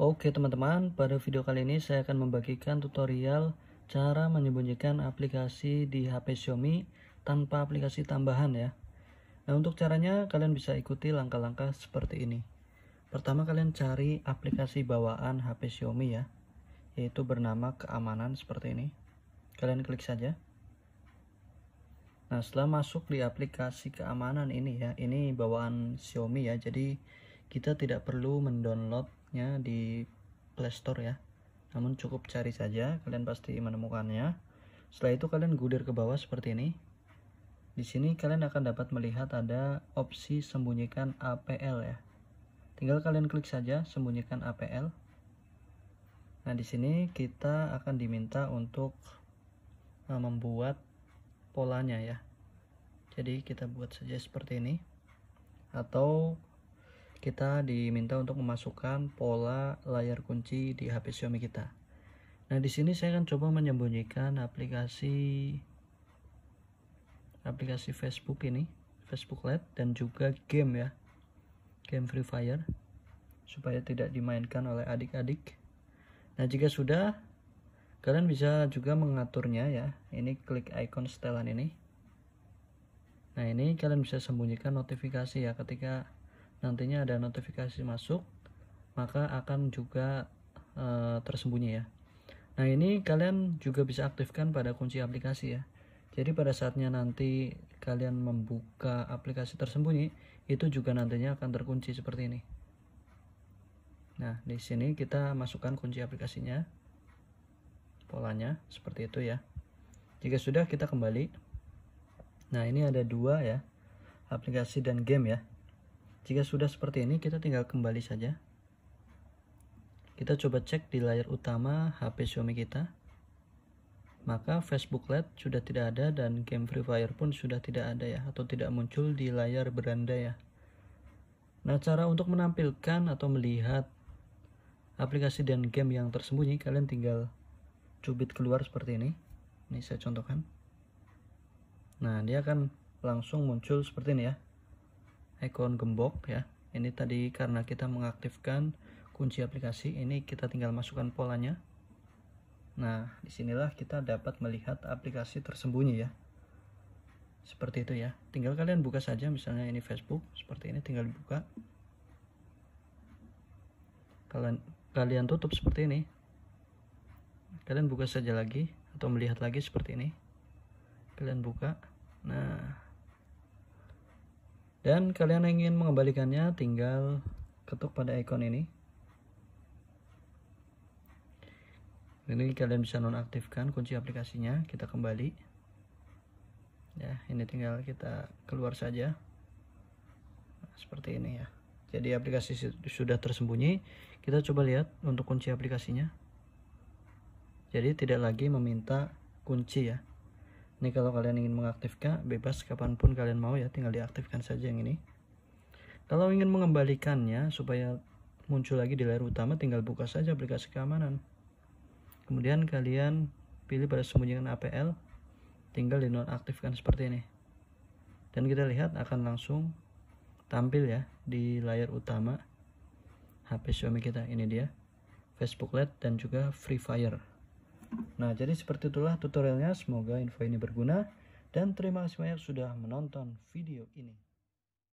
Oke teman-teman, pada video kali ini saya akan membagikan tutorial cara menyembunyikan aplikasi di HP Xiaomi tanpa aplikasi tambahan ya. Nah untuk caranya kalian bisa ikuti langkah-langkah seperti ini. Pertama kalian cari aplikasi bawaan HP Xiaomi ya, yaitu bernama keamanan seperti ini. Kalian klik saja. Nah setelah masuk di aplikasi keamanan ini ya, ini bawaan Xiaomi ya, jadi kita tidak perlu mendownload app-nya di Store ya namun cukup cari saja kalian pasti menemukannya setelah itu kalian gulir ke bawah seperti ini di sini kalian akan dapat melihat ada opsi sembunyikan APL ya tinggal kalian klik saja sembunyikan APL nah di sini kita akan diminta untuk eh, membuat polanya ya jadi kita buat saja seperti ini atau kita diminta untuk memasukkan pola layar kunci di HP Xiaomi kita. Nah, di sini saya akan coba menyembunyikan aplikasi aplikasi Facebook ini, Facebook Lite dan juga game ya. Game Free Fire supaya tidak dimainkan oleh adik-adik. Nah, jika sudah kalian bisa juga mengaturnya ya. Ini klik icon setelan ini. Nah, ini kalian bisa sembunyikan notifikasi ya ketika nantinya ada notifikasi masuk maka akan juga e, tersembunyi ya nah ini kalian juga bisa aktifkan pada kunci aplikasi ya jadi pada saatnya nanti kalian membuka aplikasi tersembunyi itu juga nantinya akan terkunci seperti ini nah di sini kita masukkan kunci aplikasinya polanya seperti itu ya jika sudah kita kembali nah ini ada dua ya aplikasi dan game ya jika sudah seperti ini, kita tinggal kembali saja. Kita coba cek di layar utama HP Xiaomi kita. Maka Facebook LED sudah tidak ada dan game Free Fire pun sudah tidak ada ya, atau tidak muncul di layar beranda ya. Nah, cara untuk menampilkan atau melihat aplikasi dan game yang tersembunyi, kalian tinggal cubit keluar seperti ini. Ini saya contohkan. Nah, dia akan langsung muncul seperti ini ya icon gembok ya ini tadi karena kita mengaktifkan kunci aplikasi ini kita tinggal masukkan polanya nah disinilah kita dapat melihat aplikasi tersembunyi ya seperti itu ya tinggal kalian buka saja misalnya ini Facebook seperti ini tinggal dibuka kalian kalian tutup seperti ini kalian buka saja lagi atau melihat lagi seperti ini kalian buka nah dan kalian ingin mengembalikannya tinggal ketuk pada icon ini ini kalian bisa nonaktifkan kunci aplikasinya kita kembali ya ini tinggal kita keluar saja seperti ini ya jadi aplikasi sudah tersembunyi kita coba lihat untuk kunci aplikasinya jadi tidak lagi meminta kunci ya ini kalau kalian ingin mengaktifkan bebas kapanpun kalian mau ya tinggal diaktifkan saja yang ini kalau ingin mengembalikannya supaya muncul lagi di layar utama tinggal buka saja aplikasi keamanan kemudian kalian pilih pada sembunyikan APL tinggal dinonaktifkan seperti ini dan kita lihat akan langsung tampil ya di layar utama HP Xiaomi kita ini dia Facebook Lite dan juga Free Fire Nah, jadi seperti itulah tutorialnya. Semoga info ini berguna. Dan terima kasih banyak sudah menonton video ini.